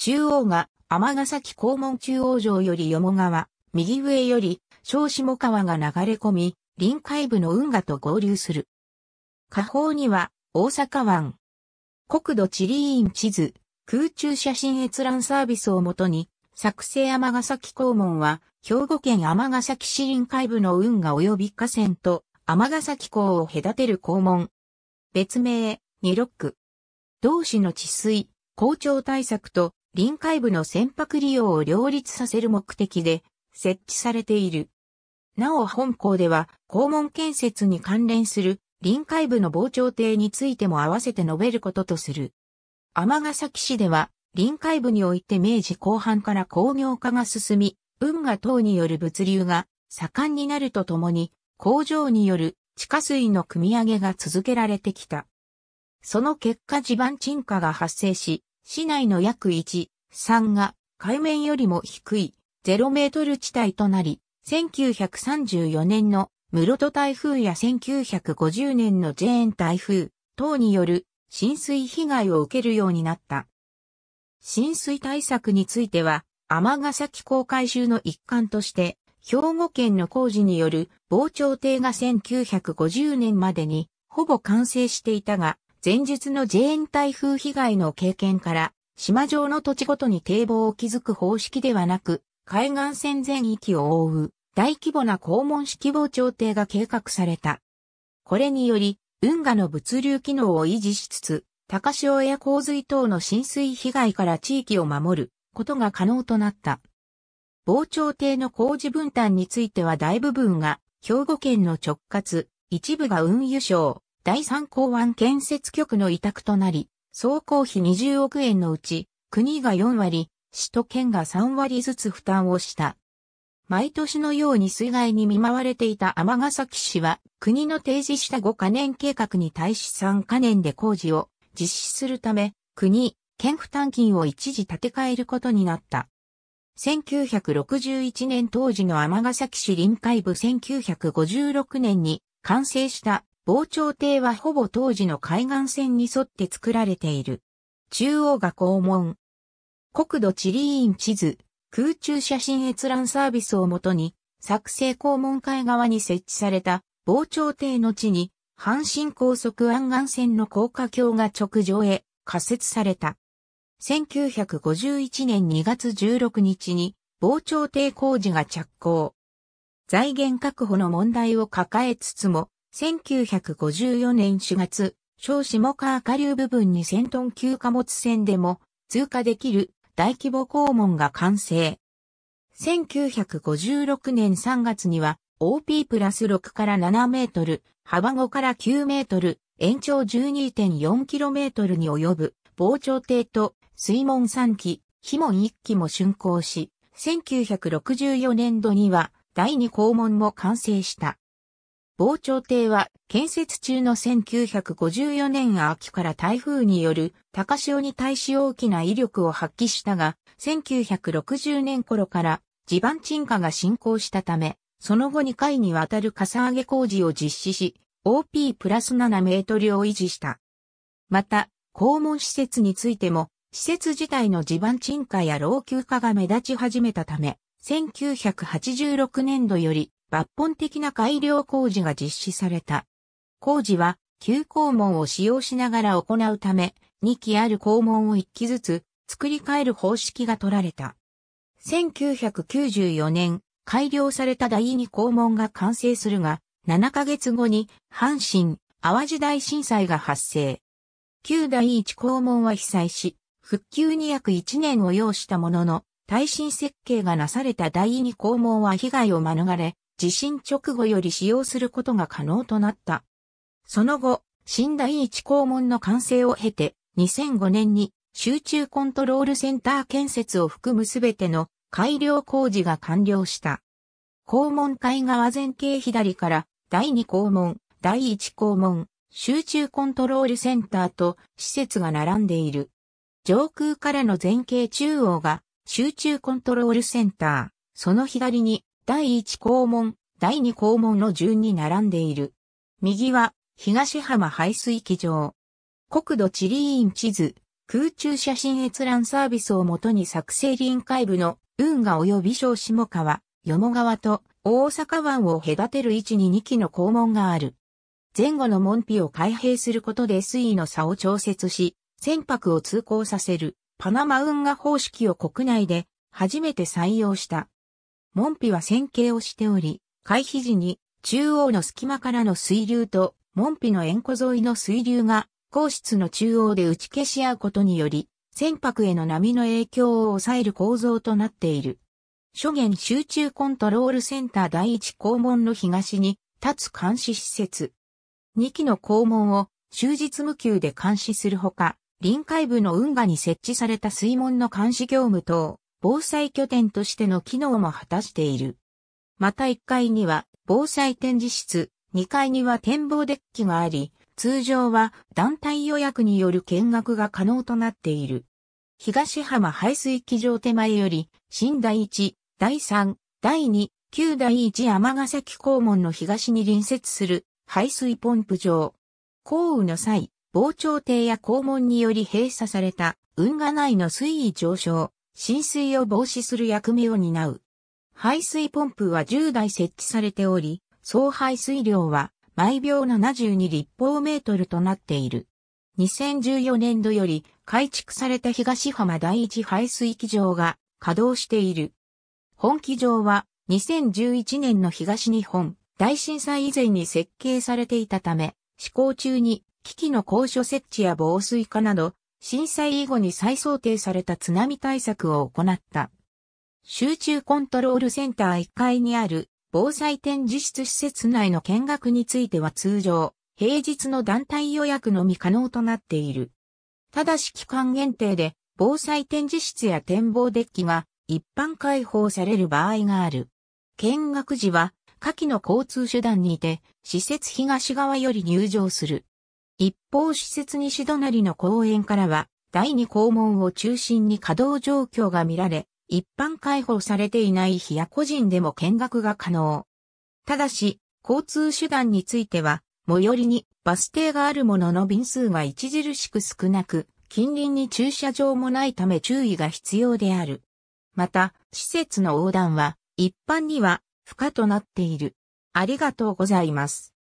中央が尼崎公門中央城よりよ川、右上より小下川が流れ込み、臨海部の運河と合流する。下方には大阪湾。国土地理院地図、空中写真閲覧サービスをもとに、作成尼崎公門は、兵庫県尼崎市臨海部の運河及び河川と尼崎港を隔てる公門。別名、二六区。同市の治水、校長対策と臨海部の船舶利用を両立させる目的で設置されている。なお本校では、校門建設に関連する臨海部の防潮堤についても合わせて述べることとする。尼崎市では、臨海部において明治後半から工業化が進み、運河等による物流が盛んになるとともに、工場による地下水の組み上げが続けられてきた。その結果地盤沈下が発生し、市内の約1、3が海面よりも低い0メートル地帯となり、1934年の室戸台風や1950年のジェーン台風等による浸水被害を受けるようになった。浸水対策については、尼崎港改修の一環として、兵庫県の工事による防潮堤が1950年までにほぼ完成していたが、前述のジェーン台風被害の経験から、島上の土地ごとに堤防を築く方式ではなく、海岸線全域を覆う大規模な肛門式防潮堤が計画された。これにより、運河の物流機能を維持しつつ、高潮や洪水等の浸水被害から地域を守ることが可能となった。防潮堤の工事分担については大部分が兵庫県の直轄、一部が運輸省、第三港湾建設局の委託となり、総工費20億円のうち、国が4割、市と県が3割ずつ負担をした。毎年のように水害に見舞われていた尼崎市は、国の提示した5カ年計画に対し3カ年で工事を実施するため、国、県負担金を一時立て替えることになった。1961年当時の尼崎市臨海部1956年に完成した防潮堤はほぼ当時の海岸線に沿って作られている。中央が校門。国土地理院地図、空中写真閲覧サービスをもとに、作成校門海側に設置された防潮堤の地に、阪神高速湾岸線の高架橋が直上へ仮設された。1951年2月16日に防潮堤工事が着工。財源確保の問題を抱えつつも、1954年4月、小下川下流部分に1000トン級貨物船でも通過できる大規模港門が完成。1956年3月には OP プラス6から7メートル、幅5から9メートル、延長1 2 4トルに及ぶ防潮堤と水門3基、碑門1基も竣工し、1964年度には第2校門も完成した。防潮堤は建設中の1954年秋から台風による高潮に対し大きな威力を発揮したが、1960年頃から地盤沈下が進行したため、その後2回にわたるかさ上げ工事を実施し、OP プラス7メートルを維持した。また、肛門施設についても、施設自体の地盤沈下や老朽化が目立ち始めたため、1986年度より抜本的な改良工事が実施された。工事は、旧校門を使用しながら行うため、2基ある校門を1基ずつ作り変える方式が取られた。1994年、改良された第2校門が完成するが、7ヶ月後に阪神・淡路大震災が発生。旧第1校門は被災し、復旧に約1年を要したものの、耐震設計がなされた第2校門は被害を免れ、地震直後より使用することが可能となった。その後、新第一校門の完成を経て、2005年に集中コントロールセンター建設を含むすべての改良工事が完了した。校門海側前傾左から第2校門、第1校門、集中コントロールセンターと施設が並んでいる。上空からの前景中央が集中コントロールセンター、その左に第一校門、第二校門の順に並んでいる。右は、東浜排水機場。国土地理院地図、空中写真閲覧サービスをもとに作成臨海部の運河及び小下川、よ川と大阪湾を隔てる位置に2基の校門がある。前後の門扉を開閉することで水位の差を調節し、船舶を通行させるパナマ運河方式を国内で初めて採用した。門扉は線形をしており、回避時に中央の隙間からの水流と門扉の円弧沿いの水流が皇室の中央で打ち消し合うことにより、船舶への波の影響を抑える構造となっている。諸元集中コントロールセンター第一校門の東に立つ監視施設。2機の校門を終日無休で監視するほか、臨海部の運河に設置された水門の監視業務等、防災拠点としての機能も果たしている。また1階には防災展示室、2階には展望デッキがあり、通常は団体予約による見学が可能となっている。東浜排水機場手前より、新第1、第3、第2、旧第1天崎港門の東に隣接する排水ポンプ場。降雨の際、防潮堤や肛門により閉鎖された運河内の水位上昇、浸水を防止する役目を担う。排水ポンプは10台設置されており、総排水量は毎秒72立方メートルとなっている。2014年度より改築された東浜第一排水機場が稼働している。本機場は2011年の東日本大震災以前に設計されていたため、施工中に機器の高所設置や防水化など震災以後に再想定された津波対策を行った。集中コントロールセンター1階にある防災展示室施設内の見学については通常、平日の団体予約のみ可能となっている。ただし期間限定で防災展示室や展望デッキが一般開放される場合がある。見学時は下記の交通手段にて施設東側より入場する。一方施設西隣の公園からは、第二校門を中心に稼働状況が見られ、一般開放されていない日や個人でも見学が可能。ただし、交通手段については、最寄りにバス停があるものの便数が著しく少なく、近隣に駐車場もないため注意が必要である。また、施設の横断は、一般には不可となっている。ありがとうございます。